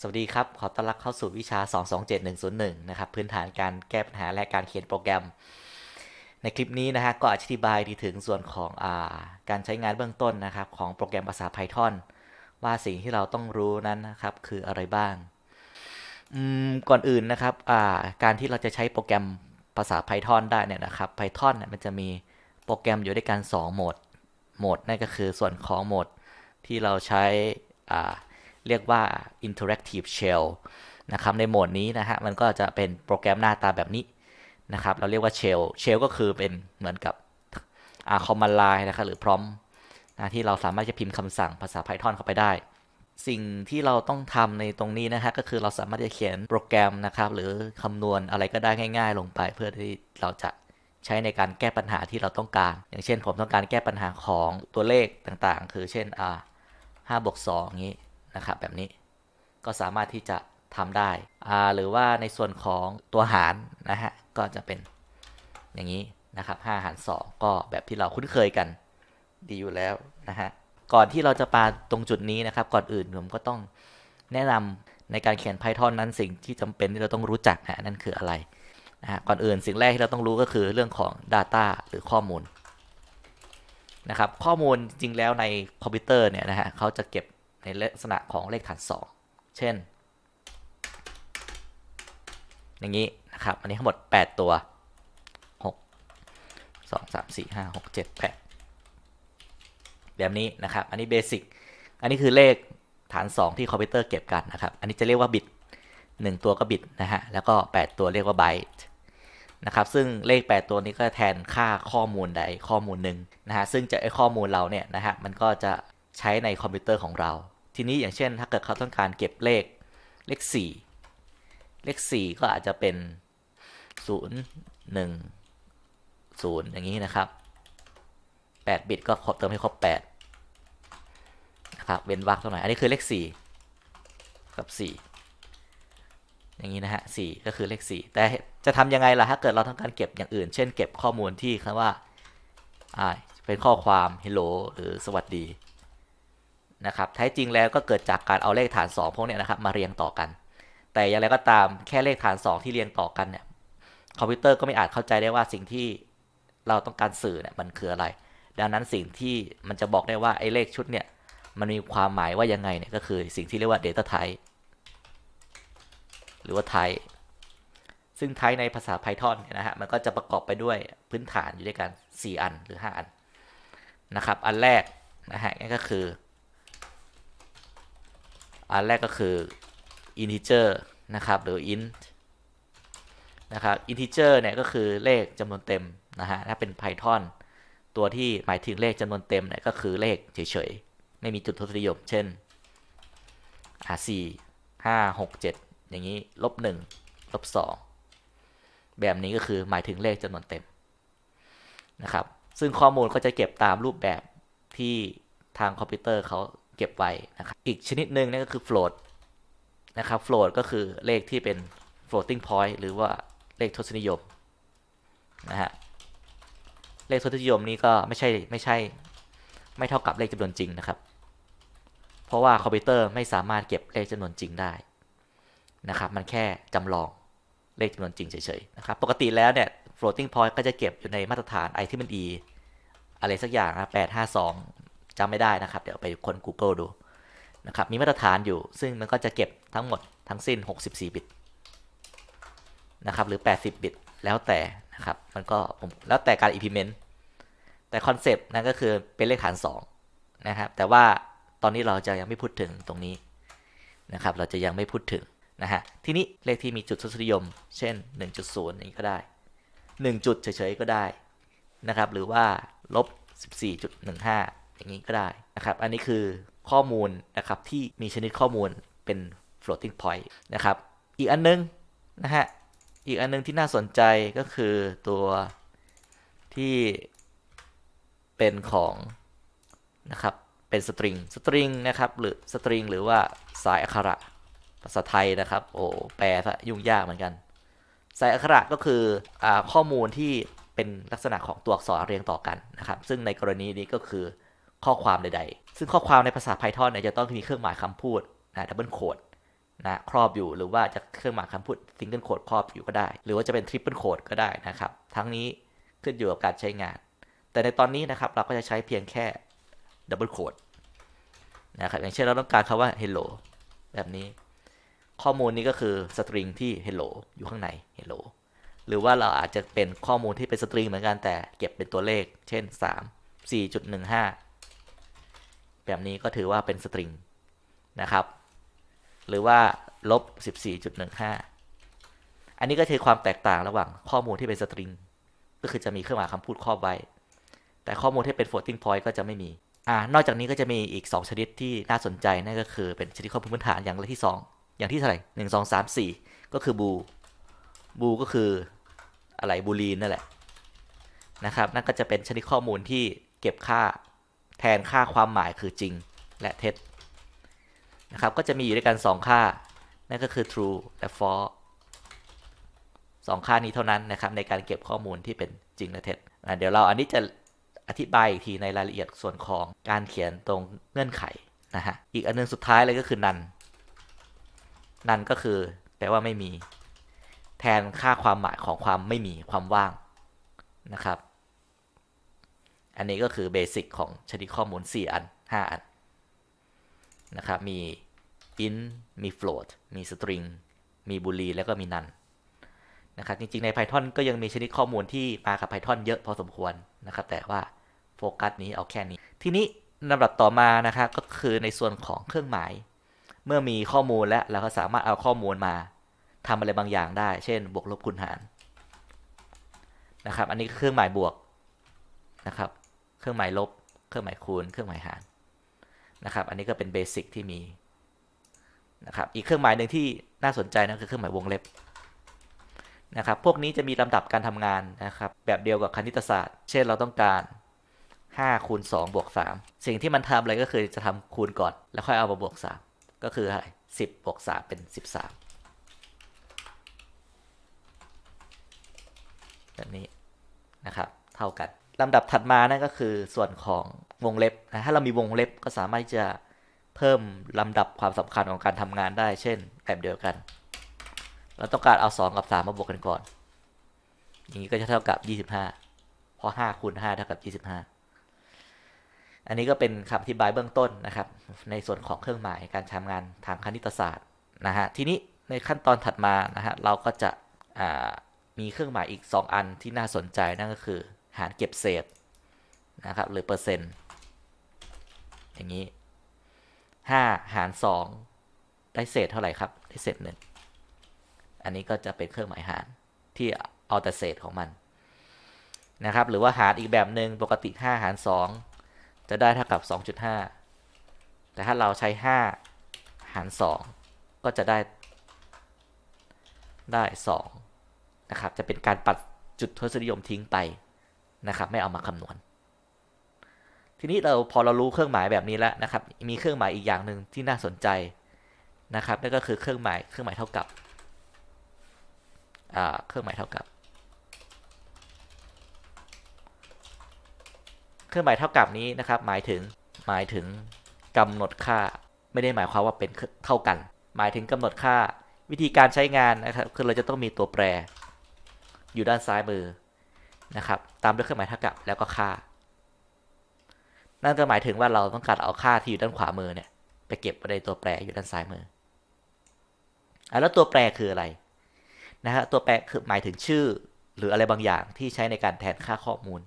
สวัสดีครับ ขอต้อนรับเข้าสู่วิชา 227101 นะครับ พื้นฐานการแก้ปัญหาและการเขียนโปรแกรม ในคลิปนี้นะฮะก็อธิบายถึงส่วนของอาการใช้งานเบื้องต้นนะครับ ของโปรแกรมภาษา Python ว่าสิ่งที่เราต้องรู้นั้นนะครับ คืออะไรบ้างก่อนอื่นนะครับการที่เราจะใช้โปรแกรมภาษา Python ได้เนี่ยนะครับ Python เนี่ยมันจะมีโปรแกรมอยู่ด้วยกัน2โหมดโหมดนั่นก็คือส่วนของโหมด ที่เราใช้เรียกว่า interactive shell นะครับ ในโหมดนี้นะฮะ มันก็จะเป็นโปรแกรมหน้าตาแบบนี้นะครับ เราเรียกว่า shell shell ก็คือเป็นเหมือนกับ command line นะครับ หรือพร้อมนะที่เราสามารถจะพิมพ์คำสั่งภาษา Python เข้าไปได้ สิ่งที่เราต้องทำในตรงนี้นะฮะ ก็คือเราสามารถจะเขียนโปรแกรมนะครับ หรือคำนวณอะไรก็ได้ง่าย ๆ ลงไป เพื่อที่เราจะใช้ในการแก้ปัญหาที่เราต้องการ อย่างเช่น ผมต้องการแก้ปัญหาของตัวเลขต่างๆ คือเช่นอ่า5บวก2อย่างนี้นะครับแบบนี้ก็สามารถที่จะทำได้หรือว่าในส่วนของตัวหารนะฮะก็จะเป็นอย่างนี้นะครับ5หาร 2 ก็แบบที่เราคุ้นเคยกันดีอยู่แล้ว นะฮะก่อนที่เราจะปาตรงจุดนี้นะครับก่อนอื่นผมก็ต้องแนะนำในการเขียน Python นั้นสิ่งที่จำเป็นที่เราต้องรู้จักนะนั่นคืออะไรนะฮะก่อนอื่นสิ่งแรกที่เราต้องรู้ก็คือเรื่องของ Data หรือข้อมูลนะครับข้อมูลจริงแล้วในคอมพิวเตอร์เนี่ยนะฮะเขาจะเก็บในลักษณะของเลขฐาน 2 เช่น อย่างนี้นะครับ อันนี้ทั้งหมด 8 ตัว6 2 3 4 5 6 7 8แบบนี้นะครับ อันนี้เบสิก อันนี้คือเลขฐาน 2 ที่คอมพิวเตอร์เก็บกันนะครับ อันนี้จะเรียกว่าบิต1ตัวก็บิตนะฮะ แล้วก็ 8 ตัวเรียกว่าไบต์นะครับ ซึ่งเลข 8 ตัวนี้ก็แทนค่าข้อมูลใดข้อมูลหนึ่งนะฮะ ซึ่ง จะไอข้อมูลเราเนี่ยนะฮะ มันก็จะใช้ในคอมพิวเตอร์ของเราทีนี้อย่างเช่น ถ้าเกิด เขาต้องการเก็บเลขเลข 4 เลข 4 ก็อาจจะเป็น 0 1 0 อย่างนี้นะครับ 8 บิตก็ครบเติมให้ครบ8นะครับเว้นวรรคตรงไหนอันนี้คือเลข4กับ4อย่างนี้ นะฮะ 4 ก็คือเลข 4 แต่จะทำยังไงล่ะ ถ้าเกิด เราต้องการเก็บอย่างอื่น เช่นเก็บข้อมูลที่คำว่า เป็นข้อความ hello หรือสวัสดีนะครับ แท้จริงแล้วก็เกิดจากการเอาเลขฐาน 2 พวกนี้นะครับ มาเรียงต่อกัน แต่อย่างไรก็ตามแค่เลขฐาน 2 ที่เรียงต่อกันเนี่ย คอมพิวเตอร์ก็ไม่อาจเข้าใจได้ว่าสิ่งที่เราต้องการสื่อเนี่ยมันคืออะไร ดังนั้นสิ่งที่มันจะบอกได้ว่าไอ้เลขชุดเนี่ยมันมีความหมายว่ายังไงเนี่ยก็คือ สิ่งที่เรียกว่า data type หรือว่า type ซึ่ง type ในภาษา Python เนี่ยนะฮะ มันก็จะประกอบไปด้วยพื้นฐานอยู่ด้วยกัน 4 อันหรือ 5 อันนะครับ อันแรกนะฮะก็คืออันแรกก็คือ integer นะครับหรือ int นะครับ integer เนี่ยก็คือเลขจำนวนเต็มนะฮะถ้าเป็น Python ตัวที่หมายถึงเลขจำนวนเต็มเนี่ย ก็คือเลข เฉยๆ ไม่มีจุดทศนิยม เช่น4 5 6 7 อย่างนี้ลบหนึ่งลบสองแบบนี้ก็คือหมายถึงเลขจำนวนเต็ม นะครับซึ่งข้อมูลก็จะเก็บตามรูปแบบที่ทางคอมพิวเตอร์เขาเก็บไว้นะครับอีกชนิดหนึ่งนั่นก็คือ float นะครับ float ก็คือเลขที่เป็น floating point หรือว่าเลขทศนิยมนะฮะเลขทศนิยมนี้ ก็ไม่ใช่ ไม่ใช่ไม่เท่ากับเลขจำนวนจริงนะครับ เพราะว่าคอมพิวเตอร์ไม่สามารถเก็บเลขจำนวนจริงได้นะครับมันแค่จำลองเลขจำนวนจริงเฉยๆนะครับปกติแล้วเนี่ย floating point ก็จะเก็บอยู่ในมาตรฐาน i ที่มัน e อะไรสักอย่างนะ852จำไม่ได้นะครับ เดี๋ยวไปค้น Google ดู นะครับ มีมาตรฐานอยู่ ซึ่งมันก็จะเก็บทั้งหมดทั้งสิ้น 64บิตนะครับ หรือ 80บิตแล้วแต่นะครับ มันก็ผมแล้วแต่การ implement แต่คอนเซปต์นั่นก็คือเป็นเลขฐาน 2 นะครับ แต่ว่าตอนนี้เราจะยังไม่พูดถึงตรงนี้ นะครับ เราจะยังไม่พูดถึง นะฮะ ทีนี้เลขที่มีจุดทศนิยม เช่น 1.0อย่างนี้ก็ได้1จุดเฉยๆก็ได้นะครับ หรือว่าลบ14.15อย่างนี้ก็ได้นะครับ อันนี้คือข้อมูลนะครับที่มีชนิดข้อมูลเป็น floating point นะครับ อีกอันนึงนะฮะ อีกอันนึงที่น่าสนใจก็คือตัวที่เป็นของนะครับเป็นสตริงสตริงนะครับหรือสตริงหรือว่า สายอักขระภาษาไทยนะครับโอ้แปลซะยุ่งยากเหมือนกัน สายอักขระก็คืออข้อมูลที่เป็นลักษณะของตัวอักษรเรียงต่อกันนะครับ ซึ่งในกรณีนี้ก็คือข้อความใดๆ ซึ่งข้อความในภาษา Python เนี่ยจะต้องมีเครื่องหมายคำพูดนะดับเบิลโคดนะครอบอยู่ หรือว่าจะเครื่องหมายคำพูดซิงเกิลโคดครอบอยู่ก็ได้ หรือว่าจะเป็นทริปเปิลโคดก็ได้นะครับ ทั้งนี้ขึ้นอยู่กับการใช้งาน แต่ในตอนนี้นะครับเราก็จะใช้เพียงแค่ดับเบิลโคดนะครับ อย่างเช่นเราต้องการคาว่า hello แบบนี้ ข้อมูลนี้ก็คือสตริงที่ hello อยู่ข้างใน hello หรือว่าเราอาจจะเป็นข้อมูลที่เป็นสตริงเหมือนกันแต่เก็บเป็นตัวเลข เช่น 3 4.15แบบนี้ก็ถือว่าเป็นสตริงนะครับ หรือว่าลบ14.15อันนี้ก็คือความแตกต่างระหว่างข้อมูลที่เป็นสตริงก็คือจะมีเครื่องหมายคำพูดครอบไว้ แต่ข้อมูลที่เป็น floating point ก็จะไม่มีอ่านอกจากนี้ก็จะมีอีก 2 ชนิดที่น่าสนใจนั่นก็คือเป็นชนิดข้อมูลพื้นฐานอย่างที่ 2 อย่างที่เท่าไหร่หนึ่งสองสามสี่ก็คือบูบูก็คืออะไรบูลีนนั่นแหละนะครับนั่นก็จะเป็นชนิดข้อมูลที่เก็บค่าแทนค่าความหมายคือจริงและเท็จนะครับ ก็จะมีอยู่ด้วยกัน 2 ค่า นั่นก็คือ true และ false สองค่านี้เท่านั้นนะครับ ในการเก็บข้อมูลที่เป็นจริงและเท็จเดี๋ยวเราอันนี้จะอธิบายอีกทีในรายละเอียดส่วนของการเขียนตรงเงื่อนไขนะฮะอีกอันนึงสุดท้ายเลยก็คือนันนันก็คือแปลว่าไม่มีแทนค่าความหมายของความไม่มีความว่างนะครับอันนี้ก็คือเบสิกของชนิดข้อมูล 4 อัน 5 อันนะครับ มี int มี float มี string มี boolean แล้วก็มี none นะครับ จริงๆใน Python ก็ยังมีชนิดข้อมูลที่มากับ Python เยอะพอสมควรนะครับ แต่ว่าโฟกัสนี้เอาแค่นี้ ทีนี้ลำดับต่อมานะครับก็คือในส่วนของเครื่องหมาย เมื่อมีข้อมูลแล้วเราก็สามารถเอาข้อมูลมาทำอะไรบางอย่างได้ เช่น บวกลบคูณหารนะครับ อันนี้เครื่องหมายบวกนะครับเครื่องหมายลบ เครื่องหมายคูณ เครื่องหมายหารนะครับ อันนี้ก็เป็นเบสิกที่มีนะครับ อีกเครื่องหมายหนึ่งที่น่าสนใจนะคือเครื่องหมายวงเล็บนะครับ พวกนี้จะมีลำดับการทำงานนะครับแบบเดียวกับคณิตศาสตร์ เช่นเราต้องการ5คูณ2บวก3สิ่งที่มันทำอะไรก็คือจะทำคูณก่อน แล้วค่อยเอามาบวก3ก็คืออะไร10บวก3เป็น 13 แบบนี้นะครับเท่ากันลำดับถัดมานั่นก็คือส่วนของวงเล็บนะถ้าเรามีวงเล็บก็สามารถที่จะเพิ่มลำดับความสำคัญของการทำงานได้ เช่นแบบเดียวกัน เราต้องการเอา 2 กับ3มาบวกกันก่อน อย่างนี้ก็จะเท่ากับ 25 เพราะ5คูณ5เท่ากับ25 อันนี้ก็เป็นคำอธิบายเบื้องต้นนะครับในส่วนของเครื่องหมายการทำงานทางคณิตศาสตร์นะฮะ ทีนี้ในขั้นตอนถัดมานะฮะเราก็จะมีเครื่องหมายอีก 2 อันที่น่าสนใจนั่นก็คือหารเก็บเศษนะครับหรือเปอร์เซ็นต์อย่างนี้ 5 หาร2ได้เศษเท่าไหร่ครับได้เศษหนึ่งอันนี้ก็จะเป็นเครื่องหมายหารที่เอาแต่เศษของมันนะครับหรือว่าหารอีกแบบหนึ่งปกติ5 หาร 2 จะได้เท่ากับ 2.5 แต่ถ้าเราใช้5หาร2 ก็จะได้ได้2นะครับจะเป็นการปัดจุดทศนิยมทิ้งไปนะครับไม่เอามาคำนวณ ทีนี้เราพอเรารู้เครื่องหมายแบบนี้แล้วนะครับมีเครื่องหมายอีกอย่างหนึ่งที่น่าสนใจนะครับนั่นก็คือเครื่องหมายเครื่องหมายเท่ากับเครื่องหมายเท่ากับ เครื่องหมายเท่ากับนี้นะครับ หมายถึงหมายถึงกำหนดค่าไม่ได้หมายความว่าเป็นเท่ากัน หมายถึงกำหนดค่าวิธีการใช้งานนะครับคือเราจะต้องมีตัวแปรอยู่ด้านซ้ายมือนะครับตามด้วยเครื่องหมายเท่ากับแล้วก็ค่า นั่นก็หมายถึงว่าเราต้องการเอาค่าที่อยู่ด้านขวามือเนี่ยไปเก็บไว้ในตัวแปรอยู่ด้านซ้ายมืออแล้วตัวแปรคืออะไรนะฮะตัวแปรคือหมายถึงชื่อ หรืออะไรบางอย่างที่ใช้ในการแทนค่าข้อมูล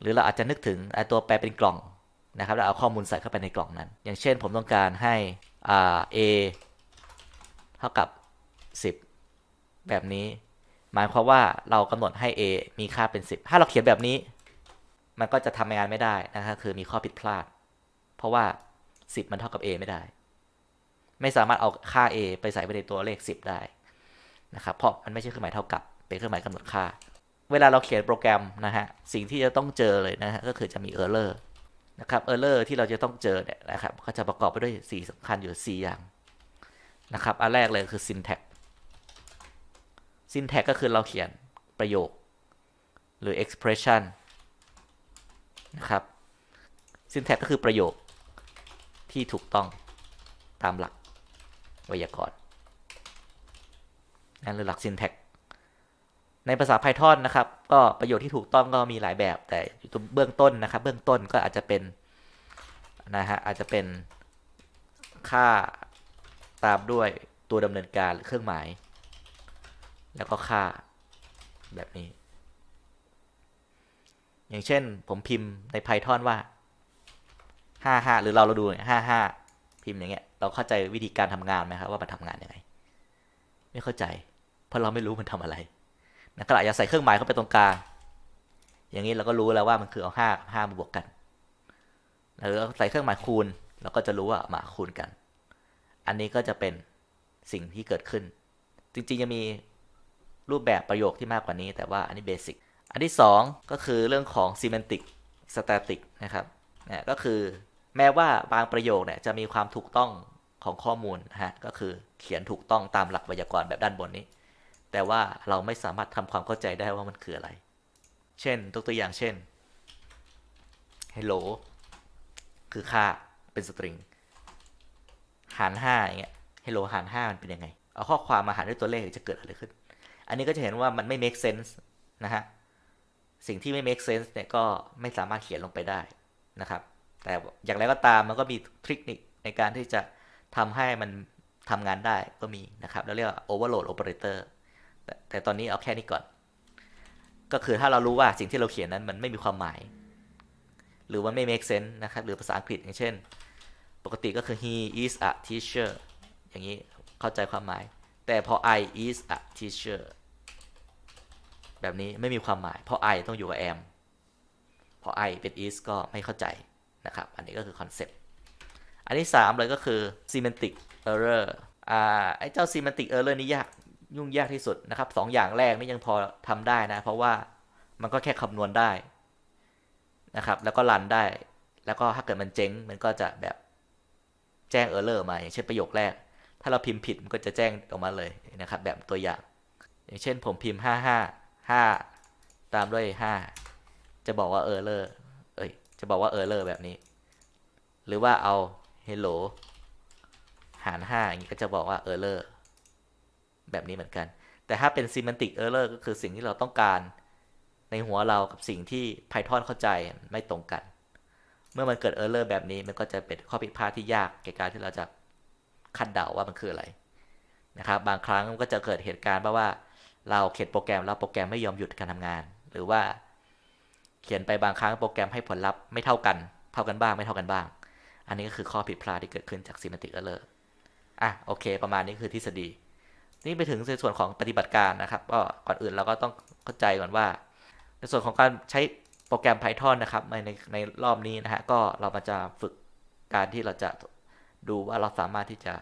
หรือเราอาจจะนึกถึงไอ้ตัวแปรเป็นกล่องนะครับ แล้วเอาข้อมูลใส่เข้าไปในกล่องนั้น อย่างเช่นผมต้องการให้อ่า a เท่ากับ 10 แบบนี้หมายความว่าเรากำหนดให้ a มีค่าเป็น 10 ถ้าเราเขียนแบบนี้ มันก็จะทำงานไม่ได้นะครับคือมีข้อผิดพลาด เพราะว่า 10 มันเท่ากับ a ไม่ได้ ไม่สามารถเอาค่า a ไปใส่ไปในตัวเลข10 ได้นะครับ เพราะมันไม่ใช่เครื่องหมายเท่ากับ เป็นเครื่องหมายกำหนดค่า เวลาเราเขียนโปรแกรมนะฮะ สิ่งที่จะต้องเจอเลยนะฮะ ก็คือจะมี error นะครับเเลอร์ที่เราจะต้องเจอเนี่ยนะครับ ก็จะประกอบไปด้วย4สำคัญอยู่4อย่างนะครับ อันแรกเลยคือ syntax ซินแท็กก็คือเราเขียนประโยค หรือ expression นะครับซินแท็กก็คือประโยคที่ถูกต้องตามหลักไวยากรณ์นั่นคือหลักซินแท็กในภาษา Python นะครับ ก็ประโยคที่ถูกต้องก็มีหลายแบบ แต่เบื้องต้นนะครับ เบื้องต้นก็อาจจะเป็นนะฮะอาจจะเป็นค่าตามด้วยตัวดำเนินการ หรือเครื่องหมายแล้วก็ค่าแบบนี้ อย่างเช่น ผมพิมพ์ใน Python ว่า55 หรือเราเราดู 55พิมพ์อย่างเงี้ย เราเข้าใจวิธีการทำงานไหมครับว่ามันทำงานยังไง ไม่เข้าใจ เพราะเราไม่รู้มันทำอะไรนะครับอย่าใส่เครื่องหมาย เข้า ไป ตรงกลางอย่างนี้เราก็รู้แล้วว่ามันคือเอา5กับ5บวกกัน หรือใส่เครื่องหมายคูณ เราก็จะรู้ว่ามาคูณกัน อันนี้ก็จะเป็นสิ่งที่เกิดขึ้น จริงๆจะมีรูปแบบประโยคที่มากกว่านี้แต่ว่า อันนี้เบสิกอันที่ 2 ก็คือเรื่องของซีเมนติกสแตติกนะครับนะก็คือแม้ว่าบางประโยคเนี่ยจะมีความถูกต้องของข้อมูลฮะก็คือเขียนถูกต้องตามหลักไวยากรณ์แบบด้านบนนี้ แต่ว่าเราไม่สามารถทำความเข้าใจได้ว่ามันคืออะไร เช่นตัวอย่างเช่น hello คือค่าเป็นสตริง หาร5อย่างเงี้ย hello หาร5มันเป็นยังไงเอาข้อความมาหารด้วยตัวเลขจะเกิดอะไรขึ้นอันนี้ก็จะเห็นว่ามันไม่ make sense นะฮะ สิ่งที่ไม่ make sense เนี่ยก็ไม่สามารถเขียนลงไปได้ นะครับ แต่อย่างไรก็ตามมันก็มีทริคนิคในการที่จะทำให้มันทำงานได้ก็มีนะครับแล้วเรียกว่า overload operator แตแต่ตอนนี้เอาแค่นี้ก่อน ก็คือถ้าเรารู้ว่าสิ่งที่เราเขียนนั้นมันไม่มีความหมาย หรือว่าไม่ make sense นะครับ หรือภาษาอังกฤษอย่างเช่น ปกติก็คือ he is a teacher อย่างนี้ เข้าใจความหมาย แต่พอ I is a teacher แบบนี้ไม่มีความหมาย เพราะ I ต้องอยู่กับ m เพราะ I เป็น is ก็ไม่เข้าใจ นะครับ อันนี้ก็คือคอนเซปต์ อันที่3เลยก็คือ semantic error อ่าไอ้เจ้า semantic error นี่ยากยุ่งยากที่สุดนะครับสองอย่างแรกนี่ยังพอทำได้นะ เพราะว่ามันก็แค่คำนวณได้ นะครับ แล้วก็รันได้ แล้วก็ถ้าเกิดมันเจ๊งมันก็จะแบบแจ้ง error มาอย่างเช่นประโยคแรก ถ้าเราพิมพ์ผิดมันก็จะแจ้งออกมาเลยนะครับแบบตัวอย่าง อย่างเช่น ผมพิมพ์ 55 5 ตามด้วย 5 จะบอกว่าเออร์เลอร์เอ้ย จะบอกว่าเออร์เลอร์แบบนี้ หรือว่าเอา hello หาร 5อย่างนี้ก็จะบอกว่า error แบบนี้เหมือนกัน แต่ถ้าเป็น semantic error ก็คือสิ่งที่เราต้องการในหัวเรากับสิ่งที่ Python เข้าใจไม่ตรงกัน เมื่อมันเกิด error แบบนี้มันก็จะเป็นข้อผิดพลาดที่ยากแก่การที่เราจะคาดเดาว่ามันคืออะไรนะครับ บางครั้งก็จะเกิดเหตุการณ์ว่าว่าเราเขียนโปรแกรม แล้วโปรแกรมไม่ยอมหยุดการทำงาน หรือว่า เขียนไปบางครั้งโปรแกรมให้ผลลัพธ์ไม่เท่ากัน เท่ากันบ้าง ไม่เท่ากันบ้าง อันนี้ก็คือข้อผิดพลาดที่เกิดขึ้นจากซีมา n t i c เอ r o อ่ะโอเคประมาณนี้คือทฤษฎี นี่ไปถึงในส่วนของปฏิบัติการนะครับก็ก่อนอื่นเราก็ต้องเข้าใจก่อนว่า ในส่วนของการใช้โปรแกรม Python นะครับ ในในในรอบนี้นะฮะก็เรามาจะฝึกการที่เราจะดูว่าเราสามารถที่จะ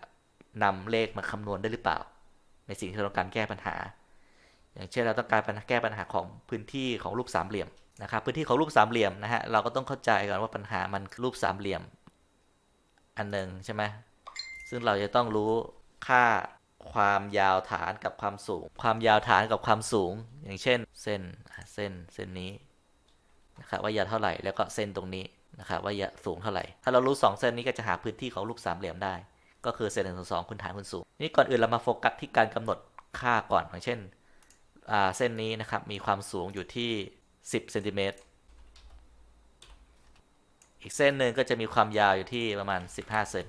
นำเลขมาคำนวณได้หรือเปล่า ในสิ่งที่เราต้องการแก้ปัญหาอย่างเช่น เราต้องการแก้ปัญหาของ พื้นที่ของรูปสามเหลี่ยมนะครับพื้นที่ของ รูปสามเหลี่ยม นะฮะเราก็ต้องเข้าใจก่อนว่าปัญหามันรูปสามเหลี่ยม อันหนึ่งใช่ไหมซึ่งเราจะต้องรู้ค่าความยาวฐานกับความสูง ความยาวฐานกับความสูงอย่างเช่น เส้นเส้นเส้นนี้นะครับว่ายาวเท่าไหร่แล้วก็เส้นตรงนี้นะครับว่ายาวสูงเท่าไหร่ถ้าเรารู้2เส้นนี้ก็จะหาพื้นที่ของรูปสามเหลี่ยมได้ก็คือเส้นหนึ่งสสองคูณฐานคูณสูงนี่ก่อนอื่นเรามาโฟกัสที่การกำหนดค่าก่อนอย่างเช่นเส้นนี้นะครับมีความสูงอยู่ที่10เซนติเมตรอีกเส้นหนึ่งก็จะมีความยาวอยู่ที่ประมาณ 15เซน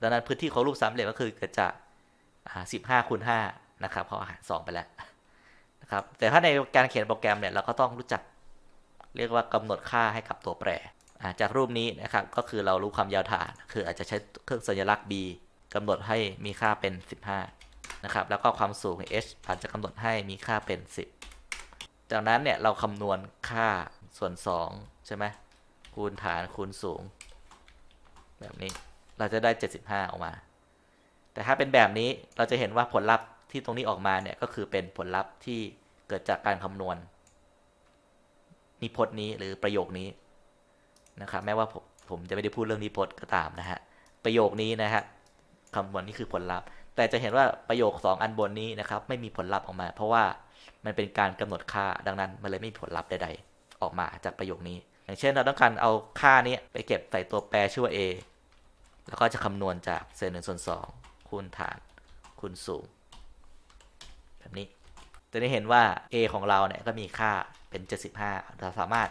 ดังนั้นพื้นที่ของ รูปสามเหลี่ยมก็คือเกิดจาก15คูณ5นะครับเพราะอาหาร2ไปแล้วนะครับแต่ถ้าในการเขียนโปรแกรมเนี่ยเราก็ต้องรู้จักเรียกว่ากำหนดค่าให้กับตัวแปรจากรูปนี้นะครับก็คือเรารู้ความยาวฐาน คืออาจจะใช้เครื่องสัญลักษณ์ b กำหนดให้มีค่าเป็น 15นะครับแล้วก็ความสูง h อาจจะกำหนดให้มีค่าเป็น 10 จากนั้นเนี่ยเราคำนวณค่าส่วน 2 ใช่ไหมคูณฐานคูณสูง แบบนี้เราจะได้ 75 ออกมา แต่ถ้าเป็นแบบนี้เราจะเห็นว่าผลลัพธ์ที่ตรงนี้ออกมาเนี่ย ก็คือเป็นผลลัพธ์ที่เกิดจากการคำนวณนิพจน์นี้หรือประโยคนี้นะครับแม้ว่าผมผมจะไม่ได้พูดเรื่องนิพจน์ก็ตามนะฮะประโยคนี้นะฮะคำนวณนี่คือผลลัพธ์แต่จะเห็นว่าประโยค 2 อันบนนี้นะครับไม่มีผลลัพธ์ออกมา เพราะว่ามันเป็นการกำหนดค่าดังนั้นมันเลยไม่มีผลลัพธ์ใดๆ ออกมาจากประโยคนี้ อย่างเช่นเราต้องการเอาค่านี้ไปเก็บใส่ตัวแปรชื่อว่า a แล้วก็จะคำนวณจากเศษหนึ่งส่วนสองคูณฐานคูณสูง แบบนี้จะได้เห็นว่า a ของเราเนี่ยก็มีค่าเป็น 75 เราสามารถ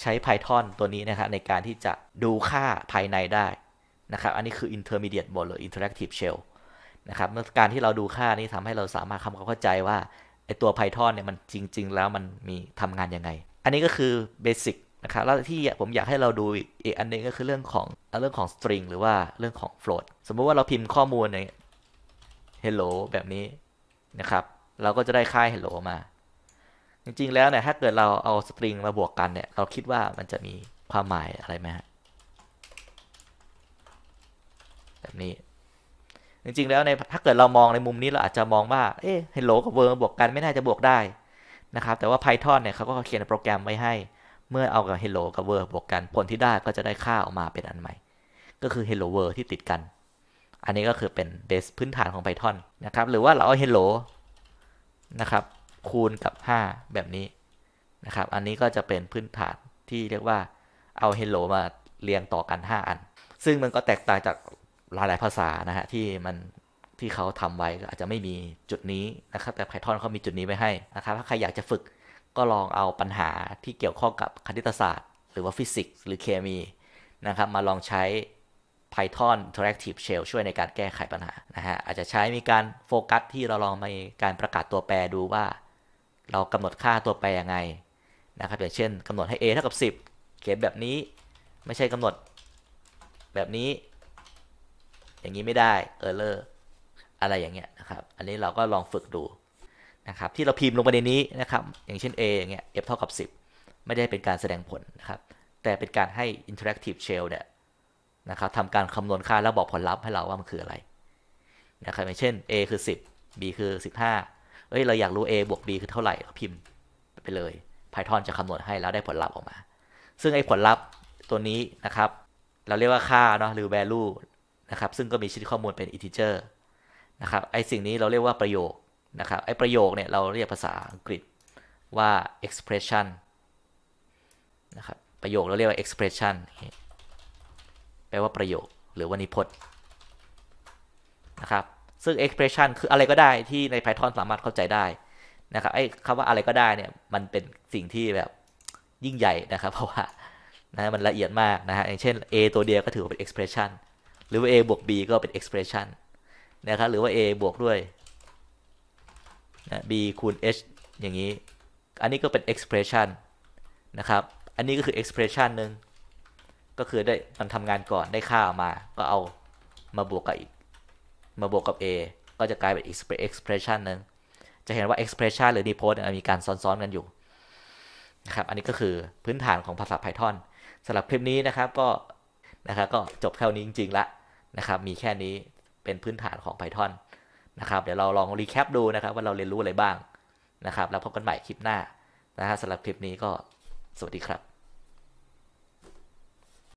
ใช้ Python ตัวนี้นะครับในการที่จะดูค่าภายในได้นะครับอันนี้คือ intermediate mode หรือ interactive shell นะครับการที่เราดูค่านี้ทำให้เราสามารถทำความเข้าใจว่าไอตัว Python เนี่ยมันจริงๆ แล้วมันมีทำงาน ยังไง อันนี้ก็คือเบสิกนะครับ แล้วที่ ผมอยากให้เราดูอีกอันนึงก็คือเรื่องของเรื่องของสตริงหรือว่าเรื่องของโฟล a สมมุติว่าเราพิมพ์ข้อมูลใน hello แบบนี้นะครับ เราก็จะได้ค่า hello มา จริง ๆแล้วเนี่ยถ้าเกิดเราเอาสตริงมาบวกกันเนี่ยเราคิดว่ามันจะมีความหมายอะไรไหมฮะแบบนี้จริงๆ แล้วในถ้าเกิดเรามองในมุมนี้เราอาจจะมองว่าเอ๊ะเฮลโลกับเวอร์บวก กันไม่น่าจะ บวก ได้นะครับ แต่ว่า Python เนี่ยเขาก็ เขียนโปรแกรม ไว้ ให้ เมื่อเอากับ hello กับ w o r d บวก กันผลที่ได้ก็จะได้ค่าออกมาเป็นอันใหม่ก็คือ hello world ที่ติดกัน อันนี้ก็คือเป็นเบสพื้นฐานของ Python นะครับหรือว่าเราเอา hello นะครับคูณกับ5แบบนี้นะครับอันนี้ก็จะเป็นพื้นฐานที่เรียกว่า เอา hello มาเรียงต่อกัน 5 อัน ซึ่งมันก็แตกต่างจากหลายหลายภาษานะฮะ ที่มันที่เขาทำไว้ก็อาจจะไม่มีจุดนี้นะครับ แต่ Python เขามีจุดนี้ไว้ให้นะครับ ถ้าใครอยากจะฝึกก็ลองเอาปัญหาที่เกี่ยวข้องกับคณิตศาสตร์ หรือว่าฟิสิกส์หรือเคมีนะครับมาลองใช้ Python Interactive Shell ช่วยในการแก้ไขปัญหานะฮะ อาจจะใช้มีการโฟกัสที่เราลองมีการประกาศตัวแปรดูว่า เรากำหนดค่าตัวแปรยังไงนะครับอย่างเช่นกำหนดให้ a เท่ากับ10เขียนแบบนี้ ไม่ใช่กำหนด แบบนี้อย่างนี้ไม่ได้เออร์เลอร์อะไรอย่างเงี้ยนะครับ อันนี้เราก็ลองฝึกดูนะครับที่เราพิมพ์ลงไปในนี้นะครับ อย่างเช่น A อย่างเงี้ย f เท่ากับ 10 ไม่ได้เป็นการแสดงผลนะครับ แต่เป็นการให้ interactive shell เนี่ยนะครับทำการคำนวณค่าแล้วบอกผลลัพธ์ให้เราว่ามันคืออะไรนะครับอย่างเช่น A คือ 10 B คือ 15เอ้ยเราอยากรู้ A บวก B คือเท่าไหร่ก็พิมพ์ไปเลย Python จะคำนวณให้แล้วได้ผลลัพธ์ออกมาซึ่งไอ้ผลลัพธ์ตัวนี้นะครับเราเรียกว่าค่าเนาะหรือ value นะครับซึ่งก็มีชิ้นข้อมูลเป็น integer นะครับไอสิ่งนี้เราเรียกว่าประโยคนะครับไอประโยคเนี่ย เราเรียกภาษาอังกฤษว่า expression นะครับประโยคเราเรียกว่า expression แปลว่าประโยคหรือว่านิพจน์นะครับซึ่ง expression คืออะไรก็ได้ที่ใน Python สามารถเข้าใจได้นะครับไอ้คำว่าอะไรก็ได้เนี่ยมันเป็นสิ่งที่แบบ ยิ่งใหญ่นะครับเพราะว่านะมันละเอียดมากนะฮะอย่างเช่น a ตัวเดียวก็ถือว่าเป็น expression หรือว่า a บวก b ก็เป็น expression นะครับหรือว่า a บวกด้วยนะ b คูณ h อย่างนี้ อันนี้ก็เป็น expression นะครับ อันนี้ก็คือ expression หนึ่ง ก็คือได้มันทำงานก่อน ได้ค่าออกมา ก็เอามาบวกกับอีก มาบวกกับ a ก็จะกลายเป็น expression หนึ่งจะเห็นว่า expression หรือ depose มีการซ้อนๆกันอยู่ นะครับ อันนี้ก็คือพื้นฐานของภาษา Python สำหรับคลิปนี้นะครับ ก็นะครับ ก็จบแค่นี้จริงๆ ละนะครับ มีแค่นี้เป็นพื้นฐานของ Python นะครับ เดี๋ยวเราลองรีแคปดูนะครับว่าเราเรียนรู้อะไรบ้างนะครับแล้วพบกันใหม่คลิปหน้านะฮะสำหรับคลิปนี้ก็สวัสดีครับ